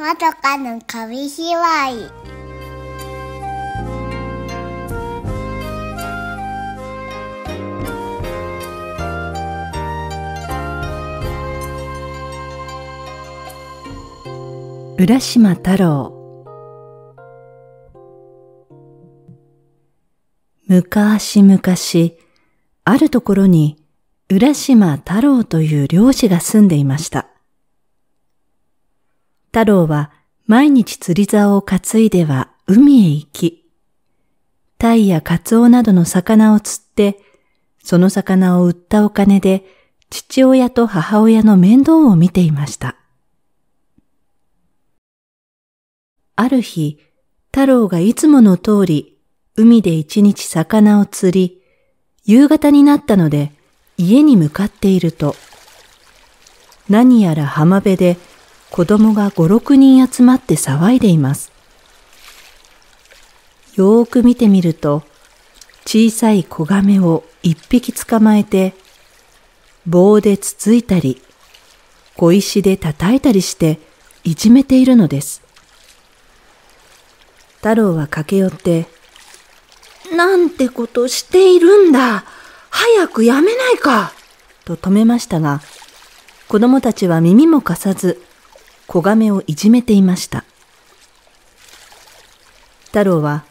まどかの紙芝居。浦島太郎昔々あるところに浦島太郎という漁師が住んでいました。太郎は毎日釣り竿を担いでは海へ行き、タイやカツオなどの魚を釣って、その魚を売ったお金で父親と母親の面倒を見ていました。ある日、太郎がいつもの通り、海で一日魚を釣り、夕方になったので家に向かっていると、何やら浜辺で子供が5、6人集まって騒いでいます。よーく見てみると、小さい子ガメを一匹捕まえて、棒でつついたり、小石で叩いたりして、いじめているのです。太郎は駆け寄って、なんてことしているんだ早くやめないかと止めましたが、子供たちは耳も貸さず、子亀をいじめていました。太郎は、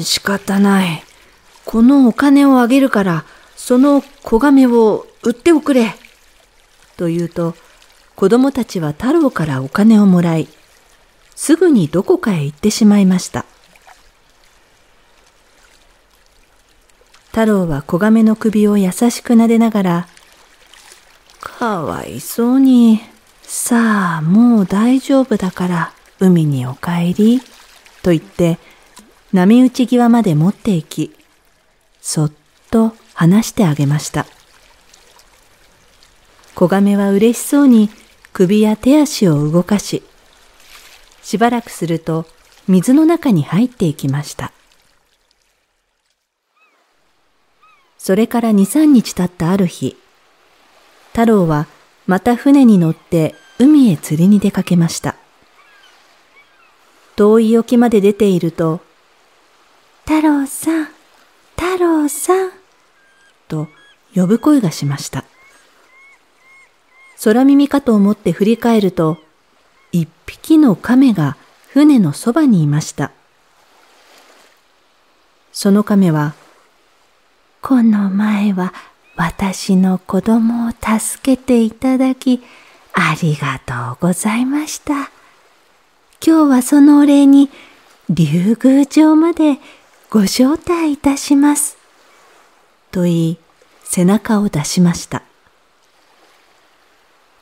仕方ない。このお金をあげるから、その子亀を売っておくれ。と言うと、子供たちは太郎からお金をもらい、すぐにどこかへ行ってしまいました。太郎は子亀の首を優しく撫でながら、かわいそうに。さあ、もう大丈夫だから、海にお帰り。と言って、波打ち際まで持っていき、そっと離してあげました。子亀は嬉しそうに首や手足を動かし、しばらくすると水の中に入っていきました。それから二三日経ったある日、太郎はまた船に乗って海へ釣りに出かけました。遠い沖まで出ていると、太郎さん、太郎さん、と呼ぶ声がしました。空耳かと思って振り返ると、一匹の亀が船のそばにいました。その亀は、この前は私の子供を助けていただきありがとうございました今日はそのお礼に竜宮城までご招待いたします」と言い背中を出しました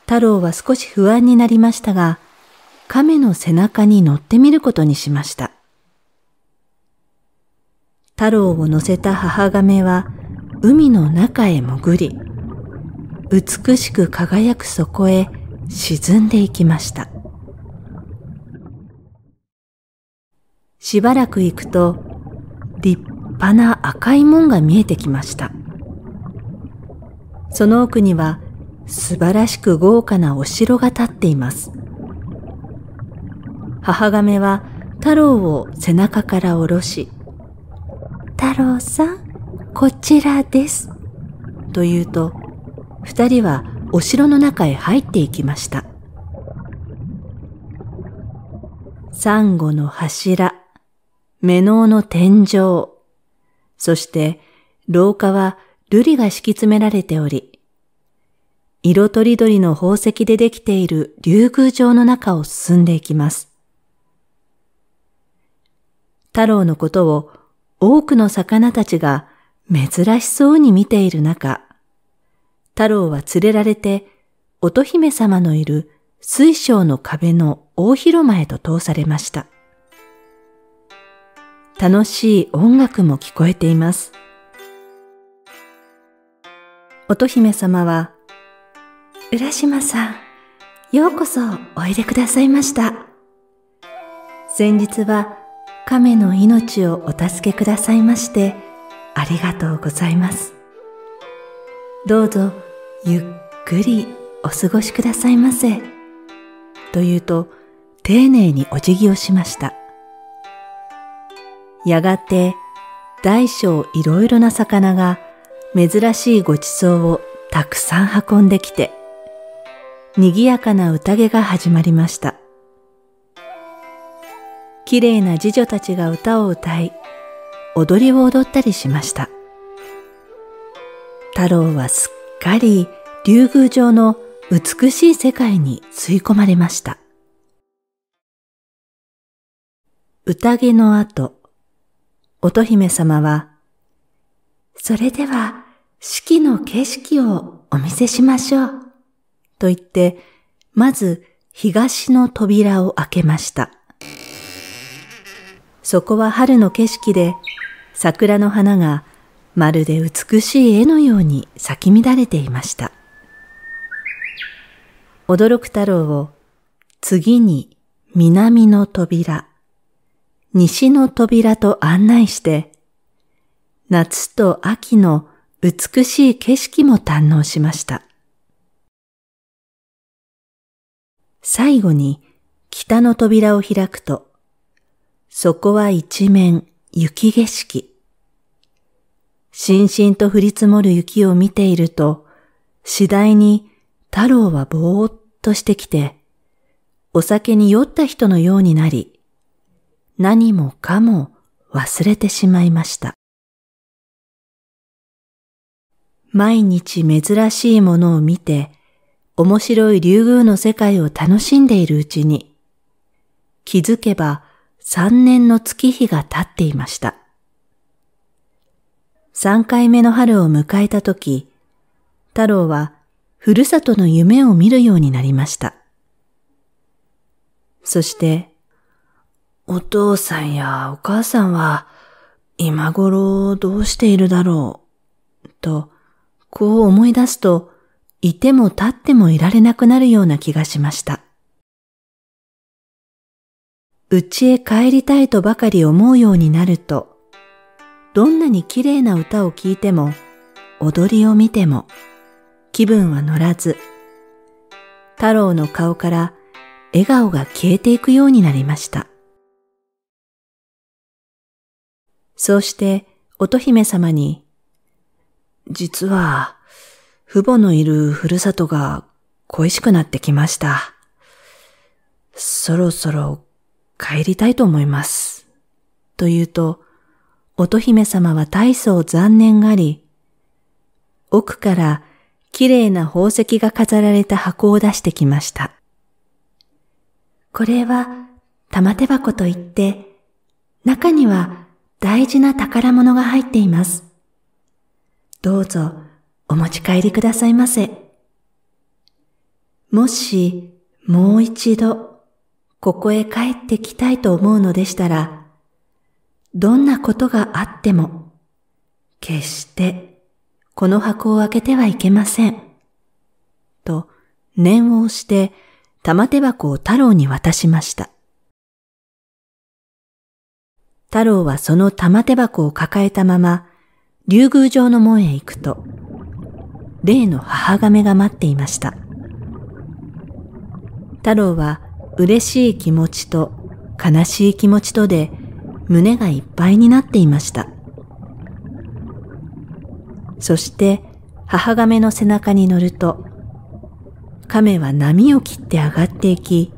太郎は少し不安になりましたが亀の背中に乗ってみることにしました太郎を乗せた母亀は海の中へ潜り、美しく輝くそこへ沈んでいきました。しばらく行くと、立派な赤い門が見えてきました。その奥には素晴らしく豪華なお城が建っています。母亀は太郎を背中から下ろし、太郎さん、こちらです。と言うと、二人はお城の中へ入っていきました。サンゴの柱、メノウの天井、そして廊下は瑠璃が敷き詰められており、色とりどりの宝石でできている竜宮城の中を進んでいきます。太郎のことを多くの魚たちが珍しそうに見ている中、太郎は連れられて、乙姫様のいる水晶の壁の大広間へと通されました。楽しい音楽も聞こえています。乙姫様は、浦島さん、ようこそおいでくださいました。先日は亀の命をお助けくださいまして、ありがとうございます。どうぞゆっくりお過ごしくださいませ。と言うと、丁寧にお辞儀をしました。やがて、大小いろいろな魚が珍しいごちそうをたくさん運んできて、賑やかな宴が始まりました。綺麗な侍女たちが歌を歌い、踊りを踊ったりしました。太郎はすっかり竜宮城の美しい世界に吸い込まれました。宴の後、乙姫様は、それでは四季の景色をお見せしましょう。と言って、まず東の扉を開けました。そこは春の景色で桜の花がまるで美しい絵のように咲き乱れていました。驚く太郎を次に南の扉、西の扉と案内して、夏と秋の美しい景色も堪能しました。最後に北の扉を開くと、そこは一面雪景色。しんしんと降り積もる雪を見ていると、次第に太郎はぼーっとしてきて、お酒に酔った人のようになり、何もかも忘れてしまいました。毎日珍しいものを見て、面白い竜宮の世界を楽しんでいるうちに、気づけば3年の月日が経っていました。3回目の春を迎えた時、太郎はふるさとの夢を見るようになりました。そして、お父さんやお母さんは今頃どうしているだろう、と、こう思い出すと、いても立ってもいられなくなるような気がしました。家へ帰りたいとばかり思うようになると、どんなに綺麗な歌を聴いても、踊りを見ても、気分は乗らず、太郎の顔から笑顔が消えていくようになりました。そうして乙姫様に、実は、父母のいるふるさとが恋しくなってきました。そろそろ帰りたいと思います。と言うと、乙姫様は大層残念があり、奥から綺麗な宝石が飾られた箱を出してきました。これは玉手箱といって、中には大事な宝物が入っています。どうぞお持ち帰りくださいませ。もしもう一度ここへ帰ってきたいと思うのでしたら、どんなことがあっても、決してこの箱を開けてはいけません。と念を押して玉手箱を太郎に渡しました。太郎はその玉手箱を抱えたまま、竜宮城の門へ行くと、例の母亀が待っていました。太郎は嬉しい気持ちと悲しい気持ちとで胸がいっぱいになっていました。そして母亀の背中に乗ると、亀は波を切って上がっていき、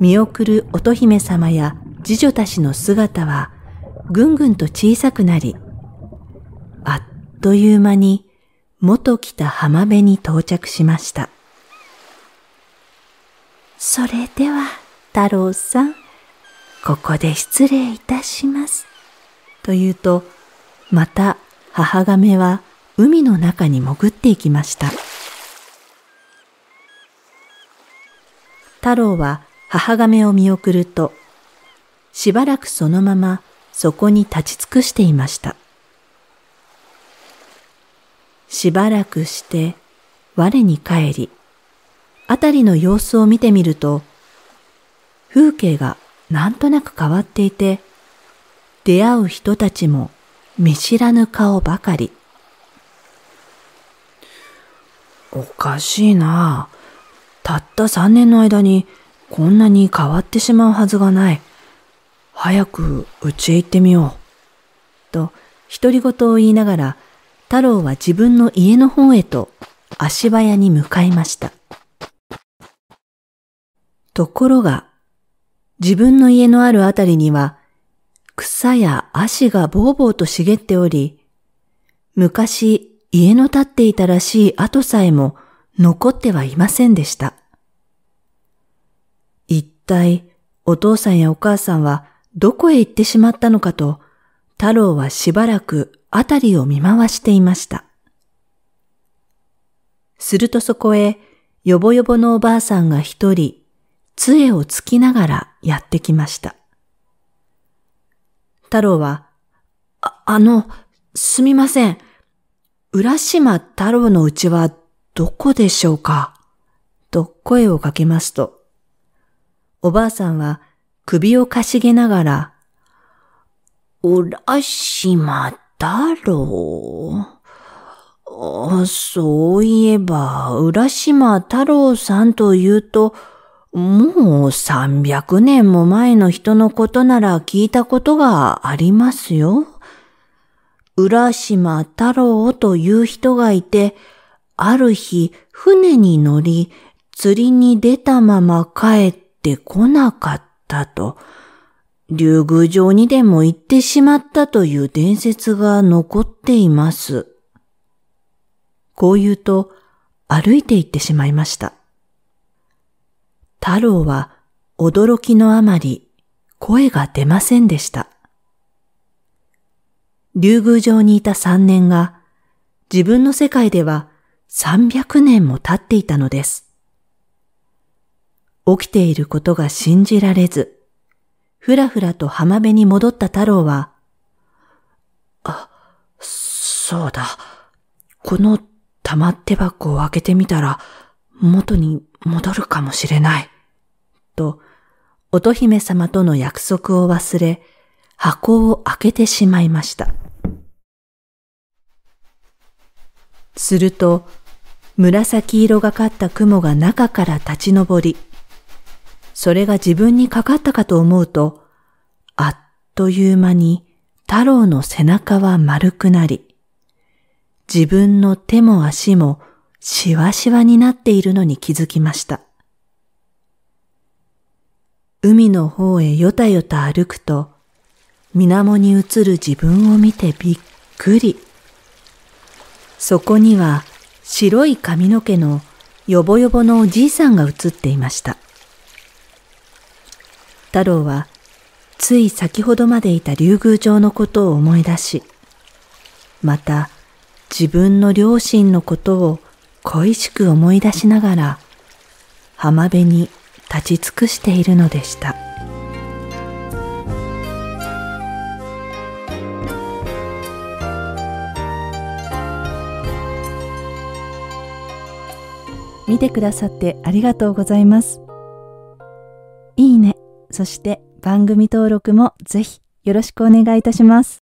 見送る乙姫様や次女たちの姿はぐんぐんと小さくなり、あっという間に元来た浜辺に到着しました。それでは太郎さんここで失礼いたします」と言うとまた母亀は海の中に潜っていきました太郎は母亀を見送るとしばらくそのままそこに立ち尽くしていましたしばらくして我に返り辺りの様子を見てみると、風景がなんとなく変わっていて、出会う人たちも見知らぬ顔ばかり。おかしいなたった3年の間にこんなに変わってしまうはずがない。早く家へ行ってみよう。と、独り言を言いながら、太郎は自分の家の方へと足早に向かいました。ところが、自分の家のあるあたりには、草や足がぼうぼうと茂っており、昔家の建っていたらしい跡さえも残ってはいませんでした。一体お父さんやお母さんはどこへ行ってしまったのかと、太郎はしばらくあたりを見回していました。するとそこへ、よぼよぼのおばあさんが一人杖をつきながらやってきました。太郎は、あ、あの、すみません。浦島太郎のうちはどこでしょうかと声をかけますと、おばあさんは首をかしげながら、浦島太郎。そういえば、浦島太郎さんというと、もう300年も前の人のことなら聞いたことがありますよ。浦島太郎という人がいて、ある日船に乗り釣りに出たまま帰ってこなかったと、竜宮城にでも行ってしまったという伝説が残っています。こう言うと歩いて行ってしまいました。太郎は驚きのあまり声が出ませんでした。竜宮城にいた三年が自分の世界では300年も経っていたのです。起きていることが信じられず、ふらふらと浜辺に戻った太郎は、あ、そうだ。この玉手箱を開けてみたら元に戻るかもしれない。と、乙姫様との約束を忘れ、箱を開けてしまいました。すると、紫色がかった雲が中から立ち上り、それが自分にかかったかと思うと、あっという間に太郎の背中は丸くなり、自分の手も足もしわしわになっているのに気づきました。海の方へよたよた歩くと、水面に映る自分を見てびっくり。そこには白い髪の毛のよぼよぼのおじいさんが映っていました。太郎はつい先ほどまでいた竜宮城のことを思い出し、また自分の両親のことを恋しく思い出しながら浜辺に立ち尽くしているのでした見てくださってありがとうございます。いいね、そして番組登録もぜひよろしくお願いいたします。